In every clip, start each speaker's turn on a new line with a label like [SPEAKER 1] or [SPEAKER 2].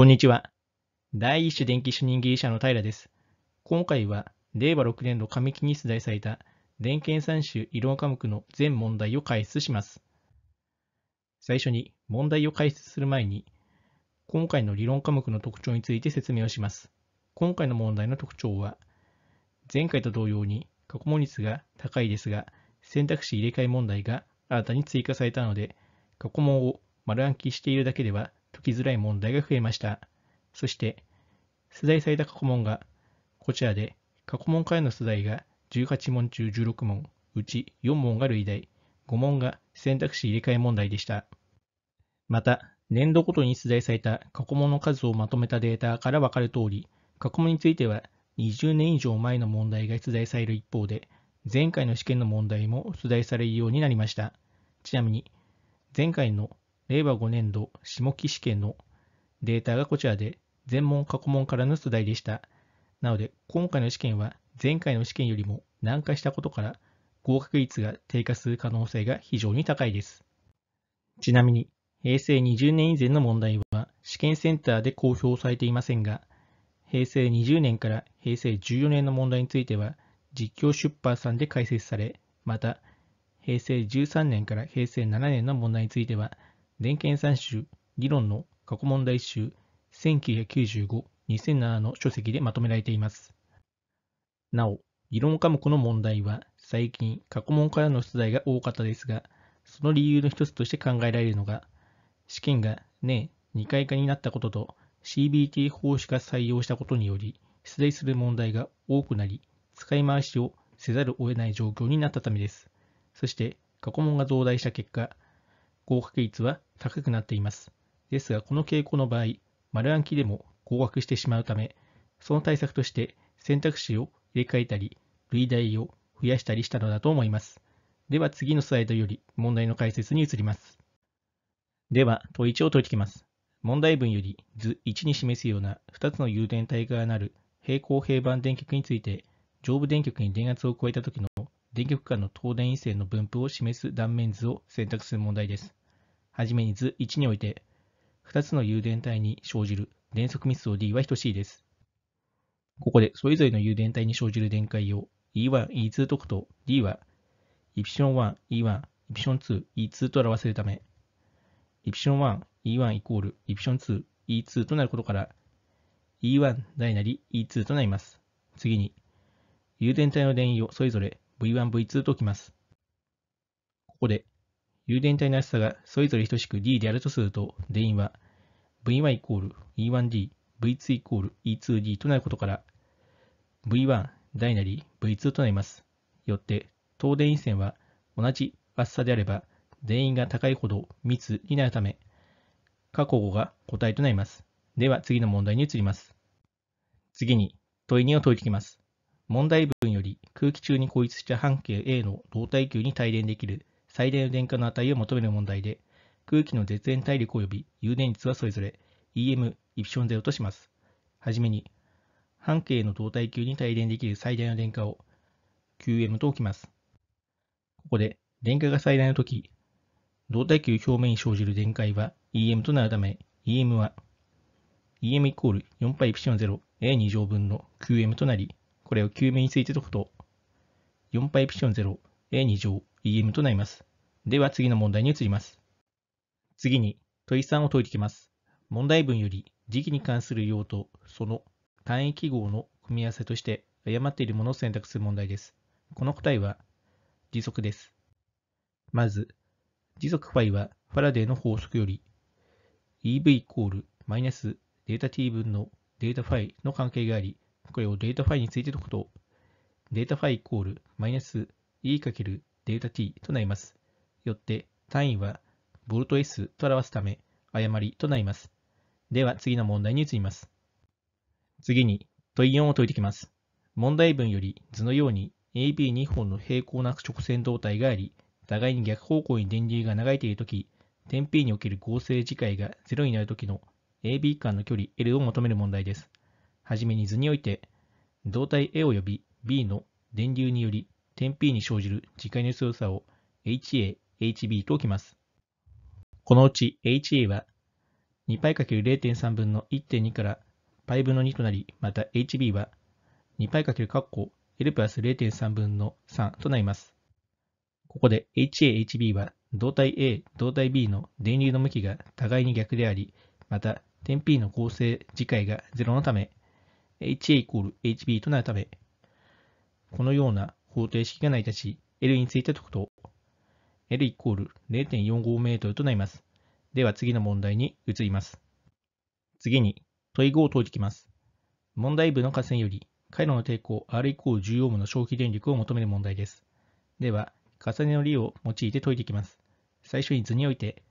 [SPEAKER 1] こんにちは。第一種電気主任技術者の平です。今回は、令和6年度上期に出題された、電検算種理論科目の全問題を解説します。最初に、問題を解説する前に、今回の理論科目の特徴について説明をします。今回の問題の特徴は、前回と同様に過去問率が高いですが、選択肢入れ替え問題が新たに追加されたので、過去問を丸暗記しているだけでは、解きづらい問題が増えました。そして、出題された過去問がこちらで、過去問からの出題が18問中16問、うち4問が類題、5問が選択肢入れ替え問題でした。また、年度ごとに出題された過去問の数をまとめたデータからわかるとおり、過去問については20年以上前の問題が出題される一方で、前回の試験の問題も出題されるようになりました。ちなみに、前回の令和5年度下期試験のデータがこちらで、全問過去問からの出題でした。なので、今回の試験は前回の試験よりも難化したことから、合格率が低下する可能性が非常に高いです。ちなみに、平成20年以前の問題は試験センターで公表されていませんが、平成20年から平成14年の問題については、実況出版さんで解説され、また、平成13年から平成7年の問題については、電検三種理論の過去問題集1995-2007の書籍でまとめられています。なお、理論科目の問題は最近過去問からの出題が多かったですが、その理由の一つとして考えられるのが、試験が年2回化になったことと CBT 方式が採用したことにより、出題する問題が多くなり、使い回しをせざるを得ない状況になったためです。そして、過去問が増大した結果、合格率は高くなっています。ですが、この傾向の場合、丸暗記でも合格してしまうため、その対策として選択肢を入れ替えたり、類題を増やしたりしたのだと思います。では次のスライドより問題の解説に移ります。では、問1を解いてきます。問題文より図1に示すような2つの誘電体からなる平行平板電極について、上部電極に電圧を加えた時の電極間の東電位線の分布を示す断面図を選択する問題です。はじめに図1において、2つの誘電体に生じる電速密度 d は等しいです。ここでそれぞれの誘電体に生じる電解を E1、E2 とくと D はイプシン1 E1、イプシン2 E2 と表せるため、イプシン1 E1 イコールン2 E2 となることから E1 大なり E2 となります。次に、誘電体の電位をそれぞれ V1、V2 と置きます。ここで有電体の厚さがそれぞれ等しく D であるとすると、電位は V1 イコール E1D、V2 イコール E2D となることから、V1 大なり V2 となります。よって、等電位線は同じ厚さであれば、電位が高いほど密になるため、過去語が答えとなります。では次の問題に移ります。次に問い2を解いていきます。問題文より空気中に固立した半径 A の動体球に帯電できる最大の電荷の値を求める問題で、空気の絶縁体力及び誘電率はそれぞれ EM、イプション0とします。はじめに、半径の動体球に帯電できる最大の電荷を QM と置きます。ここで、電荷が最大の時、動体球表面に生じる電解は EM となるため、EM は EM イコール4 π ン0 a 2乗分の QM となり、これを QM について解くと、4 π ン0 a 2乗 e m となります。では次の問題に移ります。次に問い3を解いていきます。問題文より時期に関する用途、その単位記号の組み合わせとして誤っているものを選択する問題です。この答えは時速です。まず、時速 φ はファラデーの法則より EV イコールマイナスデータ t 分のデータ φ の関係があり、これをデータ φ について解くと、データ φ イコールマイナス e かけるデタ t となります。よって単位は VS と表すため誤りとなります。では次の問題に移ります。次に問い4を解いていきます。問題文より図のように AB2 本の平行な直線動体があり、互いに逆方向に電流が流れているとき、点 P における合成次回が0になるときの AB 間の距離 L を求める問題です。はじめに図において、動体 A 及び B の電流により点 P に生じる時間の強さを HA、HB と置きます。このうち HA は 2π×0.3 分の1.2から π 分の2となり、また HB は 2π× 括弧 L プラス0.3分の3となります。ここで HA、HB は動体 A、動体 B の電流の向きが互いに逆であり、また点 P の構成次回が0のため、HA イコール HB となるため、このような方程式が成り立ち、L について解くと、L イコール0 4 5ルとなります。では次の問題に移ります。次に、問い5を解いてきます。問題部の下線より、回路の抵抗 R イコール10オームの消費電力を求める問題です。では、重ねの理を用いて解いていきます。最初に図において、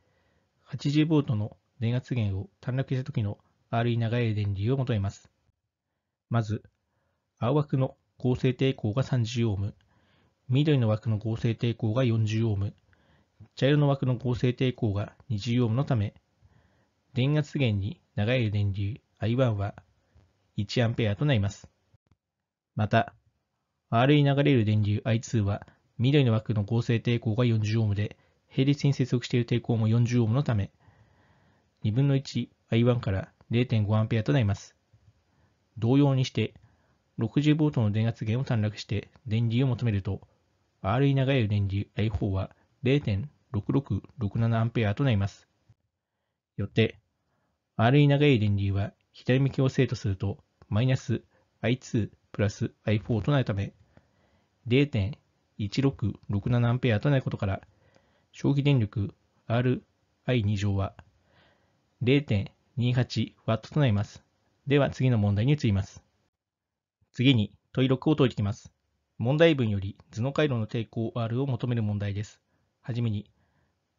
[SPEAKER 1] 80V の電圧源を短絡した時の R イ長い電流を求めます。まず、青枠の合成抵抗が30オーム、緑の枠の合成抵抗が40オーム、茶色の枠の合成抵抗が20オームのため、電圧源に流れる電流 I1 は1アンペアとなります。また、R に流れる電流 I2 は緑の枠の合成抵抗が4 0オームで、並列に接続している抵抗も4 0オームのため、2分の 1I1 から0 5アンペアとなります。同様にして、60ボートの電圧源を短絡して電流を求めると、RE 長い電流 I4 は0.6667 a となります。よって、RE 長い電流は左向きを正とすると、マイナス I2 プラス I4 となるため、0.1667 a となることから、消費電力 RI2 乗は0.28 w となります。では次の問題に移ります。次に問い6を解いていきます。問題文より図の回路の抵抗 R を求める問題です。はじめに、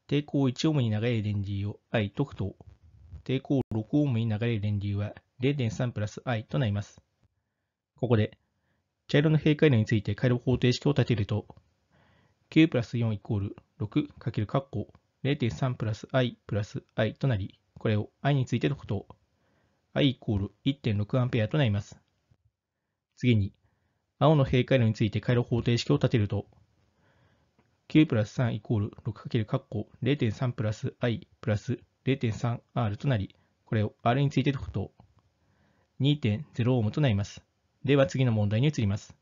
[SPEAKER 1] 抵抗1オームに流れる電流を I とくと、抵抗6オームに流れる電流は0.3プラス I となります。ここで、茶色の閉回路について回路方程式を立てると、9プラス4イコール6かける括弧0.3プラス I プラス I となり、これを I について解くと、I イコール1.6アンペアとなります。次に、青の閉回路について回路方程式を立てると、9プラス3イコール 6× 括弧0.3プラス i プラス 0.3r となり、これを r について解くと、2.0オームとなります。では次の問題に移ります。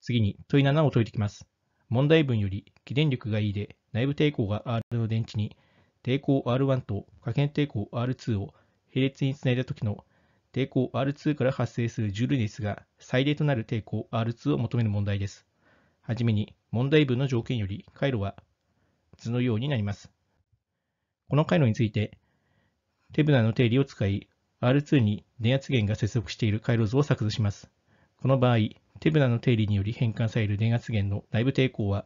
[SPEAKER 1] 次に問い7を解いていきます。問題文より、起電力が E で内部抵抗が R の電池に抵抗 R1 と可変抵抗 R2 を並列につないだときの抵抗 R2 から発生するジュール熱が最大となる抵抗 R2 を求める問題です。はじめに、問題文の条件より回路は図のようになります。この回路について、手ブナの定理を使い、R2 に電圧源が接続している回路図を作図します。この場合、手ブナの定理により変換される電圧源の内部抵抗は、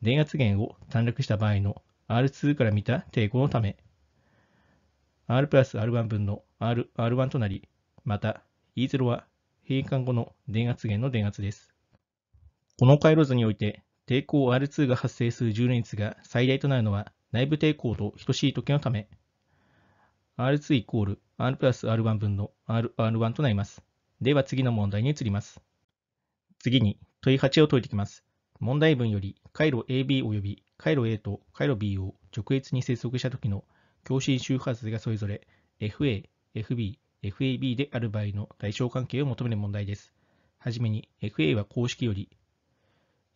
[SPEAKER 1] 電圧源を短絡した場合の R2 から見た抵抗のため、R プラス R1 分の R、R1 となり、また E0 は閉館後の電圧源の電圧です。この回路図において、抵抗 R2 が発生する充電率が最大となるのは内部抵抗と等しい時のため、R2 イコール R プラス R1 分の R、R1 となります。では次の問題に移ります。次に問い8を解いていきます。問題文より回路 AB 及び回路 A と回路 B を直列に接続した時の共振周波数がそれぞれ FA、FB、FAB である場合の対象関係を求める問題です。はじめに FA は公式より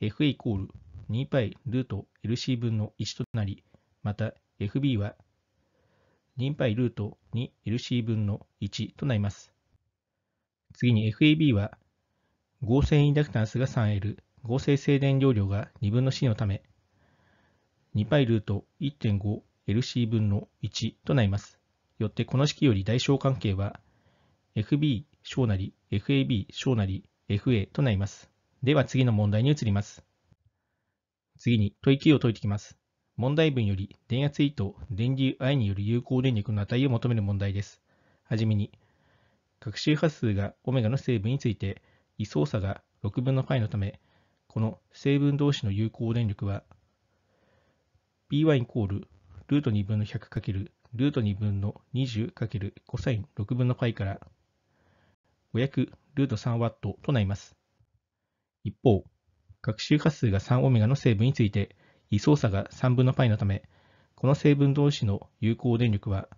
[SPEAKER 1] FA イコール 2π ルート LC 分の1となり、また FB は 2π ルート 2LC 分の1となります。次に FAB は合成インダクタンスが 3L、合成静電容量が2分の C のため、2π ルート 1.5LC 分の1となります。よってこの式より代償関係は FB 小なり FAB 小なり FA となります。では次の問題に移ります。次に問い9を解いていきます。問題文より電圧 E と電流 I による有効電力の値を求める問題です。はじめに、各周波数がオメガの成分について位相差が6分の π のため、この成分同士の有効電力は b y イコールルート2分の 100× ルート2分の 20× コサイン6分の π から500ルート 3W となります。一方、学習波数が 3ω の成分について、位相差が3分の π のため、この成分同士の有効電力は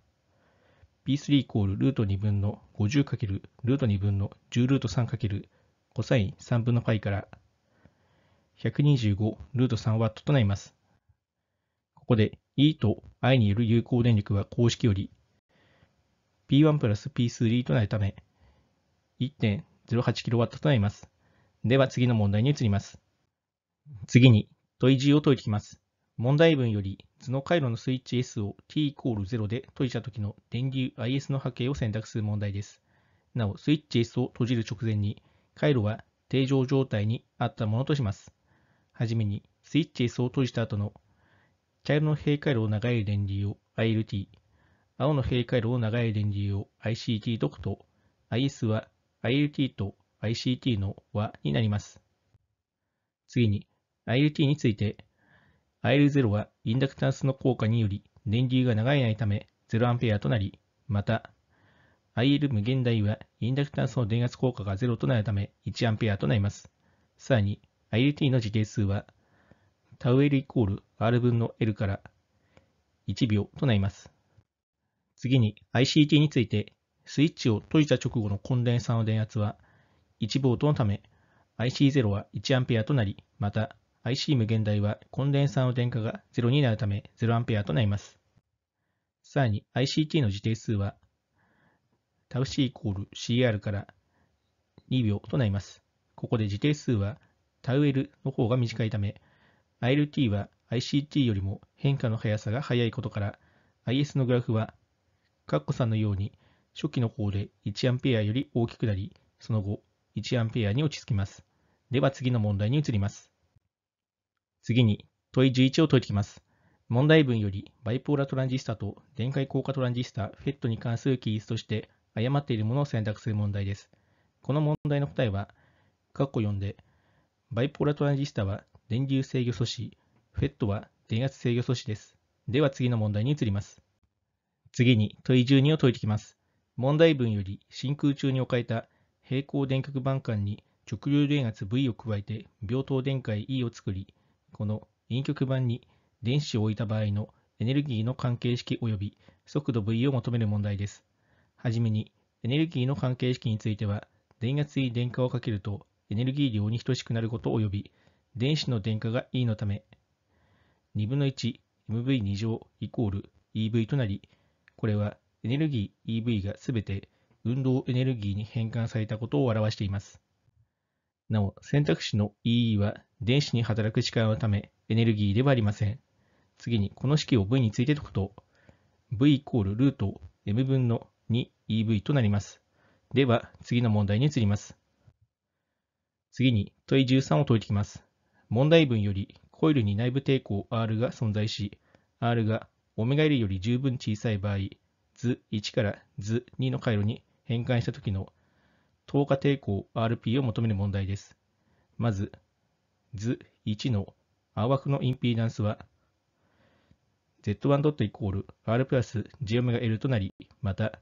[SPEAKER 1] P3 イコールルート2分の 50× ルート2分の10ルート 3× コサイン3分の π から125ルート 3W となります。ここで E と I による有効電力は公式より P1 プラス P3 となるため 1.08kW となります。では次の問題に移ります。次に問い G を解いていきます。問題文より図の回路のスイッチ S を t イコール0で解いた時の電流 IS の波形を選択する問題です。なお、スイッチ S を閉じる直前に回路は定常状態にあったものとします。はじめにスイッチ S を閉じた後の茶色の閉回路を長い電流を ILT、青の閉回路を長い電流を ICT とくと、IS は ILT と ICT の和になります。次に、ILT について、IL0 はインダクタンスの効果により電流が流れないため 0A となり、また、IL 無限大はインダクタンスの電圧効果が0となるため 1A となります。さらに、ILT の時計数はタウエルイコール R 分の L から1秒となります。次に ICT について、スイッチを閉じた直後のコンデンサーの電圧は1ボートのため、IC0 は 1A となり、また IC 無限大はコンデンサーの電荷が0になるため 0A となります。さらに ICT の時定数はタウ c イコール CR から2秒となります。ここで時定数はタウ l の方が短いため ILT は ICT よりも変化の速さが速いことから、IS のグラフは、カッコさんのように初期の方で 1A より大きくなり、その後 1A に落ち着きます。では次の問題に移ります。次に問い11を解いていきます。問題文よりバイポーラトランジスタと電解硬化トランジスタ FET に関する記述として誤っているものを選択する問題です。この問題の答えは、括弧4で、バイポーラトランジスタは電流制御素子、FET は電圧制御素子です。では次の問題に移ります。次に問い12を解いていきます。問題文より真空中に置かれた平行電極板間に直流電圧 V を加えて病等電解 E を作り、この陰極板に電子を置いた場合のエネルギーの関係式及び速度 V を求める問題です。はじめに、エネルギーの関係式については、電圧に電荷をかけるとエネルギー量に等しくなること及び、電子の電荷が E のため、2分の 1mv2 乗イコール EV となり、これはエネルギー EV がすべて運動エネルギーに変換されたことを表しています。なお、選択肢の EE は電子に働く力のためエネルギーではありません。次にこの式を V について解くと、V イコールルート M 分の 2EV となります。では、次の問題に移ります。次に問い13を解いていきます。問題文よりコイルに内部抵抗 R が存在し、R がオメガ l より十分小さい場合、図1から図2の回路に変換した時の等価抵抗 RP を求める問題です。まず、図1の青枠のインピーダンスは Z1 ドットイコール R プラス G オメガ L となり、また、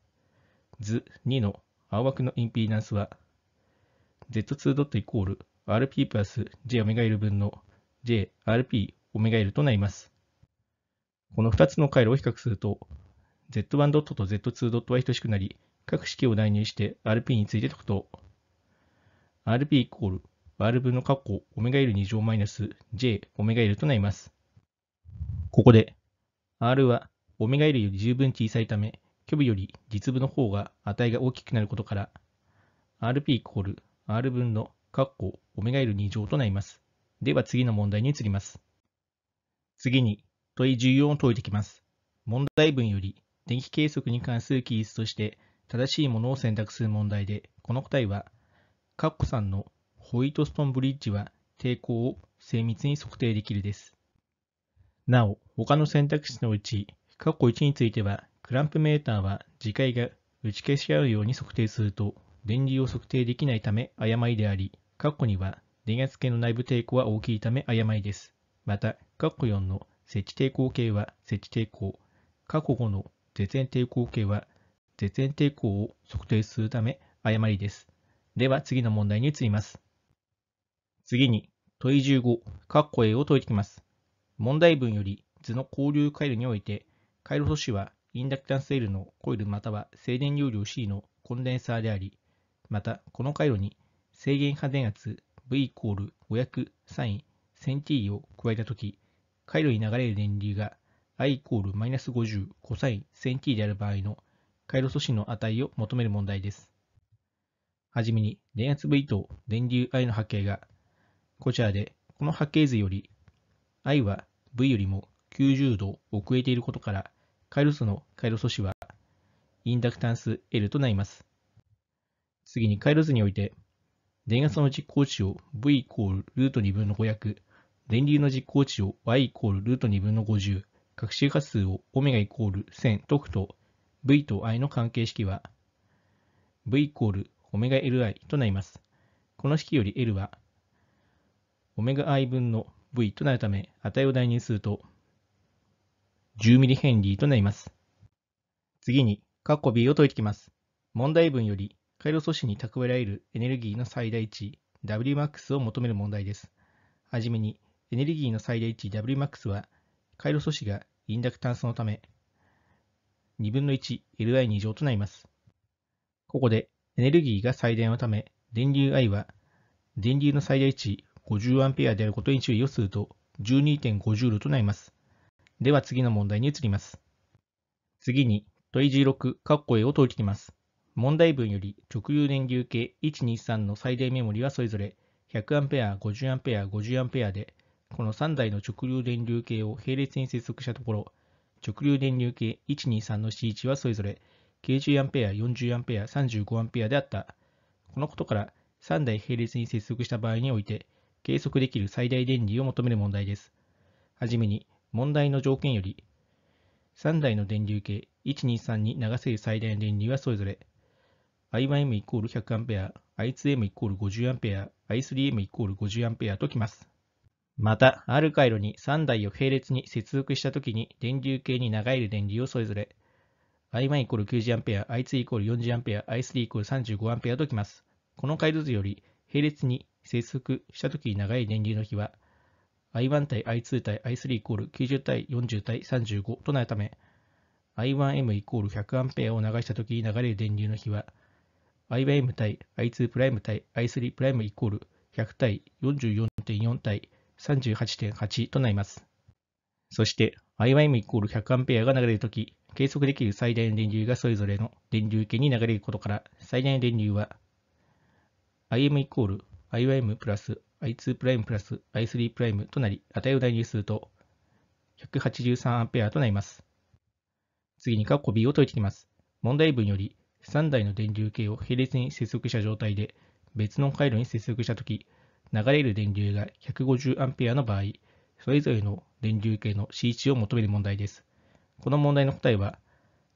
[SPEAKER 1] 図2の青枠のインピーダンスは Z2 ドットイコール RP プラス JωL 分の JRP オメガ L となります。この2つの回路を比較すると、Z1 ドットと Z2 ドットは等しくなり、各式を代入して RP について解くと、RP イコール R 分の括弧オメガ L2 乗マイナス J オメガ L となります。ここで、R はオメガ L より十分小さいため、虚部より実部の方が値が大きくなることから、RP イコール R 分のかっこ、オメガ L2 乗となります。では次の問題に移ります。次に、問い14を解いてきます。問題文より、電気計測に関する記述として、正しいものを選択する問題で、この答えは、カッコ3のホイートストンブリッジは抵抗を精密に測定できるです。なお、他の選択肢のうち、カッコ1については、クランプメーターは磁界が打ち消し合うように測定すると電流を測定できないため誤りであり、括弧には電圧計の内部抵抗は大きいため誤りです。また、括弧4の設置抵抗計は設置抵抗、括弧5の絶縁抵抗計は絶縁抵抗を測定するため誤りです。では次の問題に移ります。次に問い15、括弧 A を解いていきます。問題文より図の交流回路において、回路素子はインダクタンス L のコイルまたは静電容量 C のコンデンサーであり、またこの回路に制限波電圧 V イコール500サイン 1000t を加えたとき、回路に流れる電流が i イコールマイナス50コサイン 1000t である場合の回路素子の値を求める問題です。はじめに電圧 V と電流 i の波形がこちらでこの波形図より i は v よりも90度遅れていることから回路素の回路素子はインダクタンス L となります。次に回路図において電圧の実行値を v イコールルート2分の500、電流の実行値を y イコールルート2分の50、各周波数をオメガイコール1000解くと、v と i の関係式は、v イコールオメガ li となります。この式より L は、オメガ i 分の v となるため、値を代入すると、1 0ミリヘンリーとなります。次に、ッコ B を解いていきます。問題文より、回路素子に蓄えられるエネルギーの最大値 Wmax を求める問題です。はじめに、エネルギーの最大値 Wmax は、回路素子がインダクタンスのため、2分の 1Li2 乗となります。ここで、エネルギーが最大のため、電流 I は、電流の最大値 50A であることに注意をすると、1 2 5 0となります。では次の問題に移ります。次に、問い16、カッコ A を解いていきます。問題文より直流電流計123の最大メモリはそれぞれ 100A、50A、50A で、この3台の直流電流計を並列に接続したところ、直流電流計123の C 値はそれぞれ 90A、40A、35A であった。このことから3台並列に接続した場合において、計測できる最大電流を求める問題です。はじめに、問題の条件より、3台の電流計123に流せる最大の電流はそれぞれ I1M イコール 100A、I2M イコール 50A、I3M イコール 50A ときます。また、ある回路に3台を並列に接続したときに、電流計に流れる電流をそれぞれ、I1 イコール 90A、I2 イコール 40A、I3 イコール 35A ときます。この回路図より、並列に接続したときに長い電流の比は、I1 対 I2 対 I3 イコール90対40対35となるため、I1M イコール 100A を流したときに流れる電流の比は、IYM 対 I2 プライム対 I3 プライムイコール100対44.4対38.8となります。そして IYM イコール1 0 0アンペアが流れるとき、計測できる最大の電流がそれぞれの電流計に流れることから、最大の電流は IM イコール IYM プラス I2 プライムプラス I3 プライムとなり、値を代入すると1 8 3アンペアとなります。次にカッコ B を解いていきます。問題文より3台の電流計を並列に接続した状態で、別の回路に接続したとき、流れる電流が 150A の場合、それぞれの電流計の C 値を求める問題です。この問題の答えは、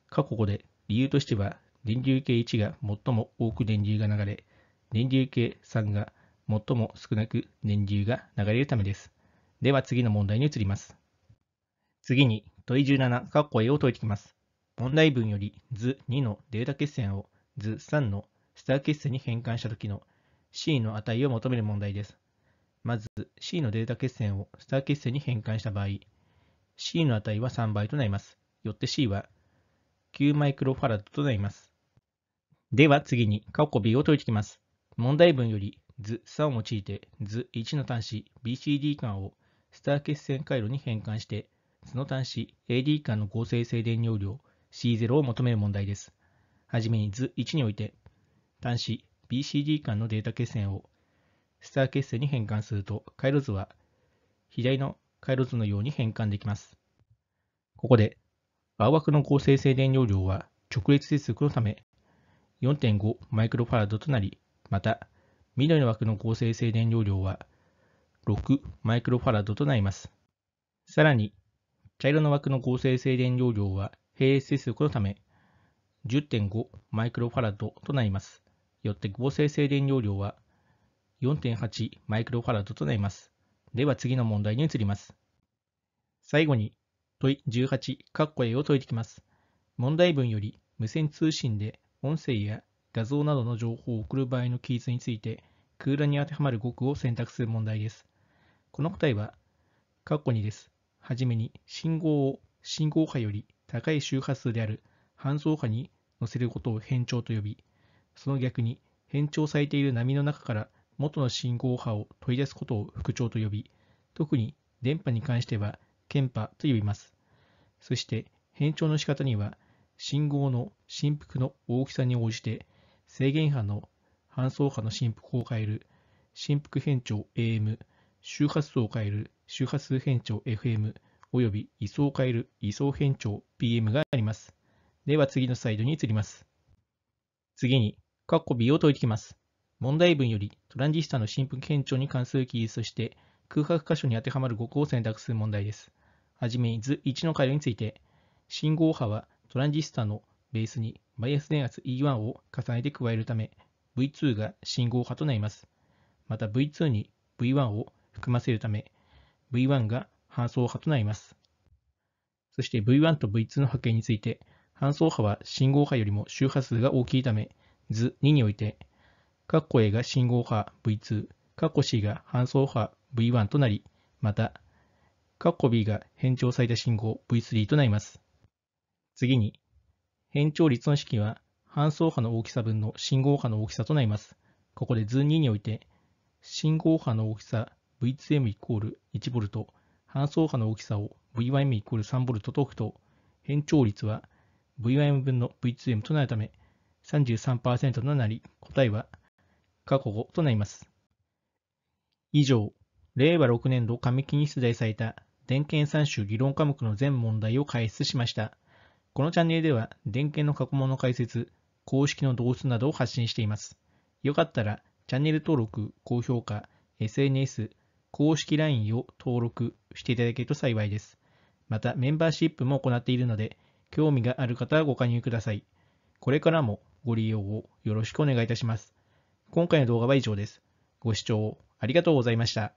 [SPEAKER 1] 過去5で理由としては、電流計1が最も多く電流が流れ、電流計3が最も少なく電流が流れるためです。では次の問題に移ります。次に問い17、カッコ A を解いていきます。問題文より図2のデータ決線を図3のスター決線に変換した時の C の値を求める問題です。まず C のデータ決線をスター決線に変換した場合、C の値は3倍となります。よって C は9マイクロファラドとなります。では次にカッコ B を解いていきます。問題文より図3を用いて図1の端子 BCD 間をスター決線回路に変換して、図の端子 AD 間の合成静電容量 C0 を求める問題です。はじめに図1において、端子 BCD 間のデータ決線をスター決線に変換すると、回路図は左の回路図のように変換できます。ここで、青枠の合成静電容量は直列接続のため、4.5マイクロファラドとなり、また、緑の枠の合成静電容量は6マイクロファラドとなります。さらに、茶色の枠の合成静電容量は平成出力のため10.5マイクロファラドとなります。よって合成静電容量は4.8マイクロファラドとなります。では次の問題に移ります。最後に問い18カッコ A を解いてきます。問題文より無線通信で音声や画像などの情報を送る場合の記述について空欄に当てはまる語句を選択する問題です。この答えは、カッコ2です。はじめに信号を信号波より高い周波数である半層波に乗せることを変調と呼び、その逆に変調されている波の中から元の信号波を取り出すことを復調と呼び、特に電波に関しては鍵波と呼びます。そして変調の仕方には、信号の振幅の大きさに応じて制限波の半層波の振幅を変える振幅変調 AM、周波数を変える周波数変調 FM、および位相を変える位相変調 PM があります。では次のスライドに移ります。次に、括弧 B を解いていきます。問題文よりトランジスタの振幅変調に関する記述として空白箇所に当てはまる語句を選択する問題です。はじめに図1の回路について、信号波はトランジスタのベースにバイアス電圧 E1 を重ねて加えるため V2 が信号波となります。また V2 に V1 を含ませるため V1 が搬送波となります。そして V1 と V2 の波形について、搬送波は信号波よりも周波数が大きいため、図2において、括弧 A が信号波 V2、括弧 C が搬送波 V1 となり、また、括弧 B が変調された信号 V3 となります。次に、変調率の式は、搬送波の大きさ分の信号波の大きさとなります。ここで図2において、信号波の大きさ V2M イコール 1V、搬送波の大きさを VYM=3V と解くと、変調率は VYM 分の V2M となるため33%となり、答えは過去5となります。以上、令和6年度上期に出題された電検算集理論科目の全問題を解説しました。このチャンネルでは、電検の過去問の解説、公式の動数などを発信しています。よかったら、チャンネル登録、高評価、SNS、公式 LINE を登録していただけると幸いです。また、メンバーシップも行っているので、興味がある方はご加入ください。これからもご利用をよろしくお願いいたします。今回の動画は以上です。ご視聴ありがとうございました。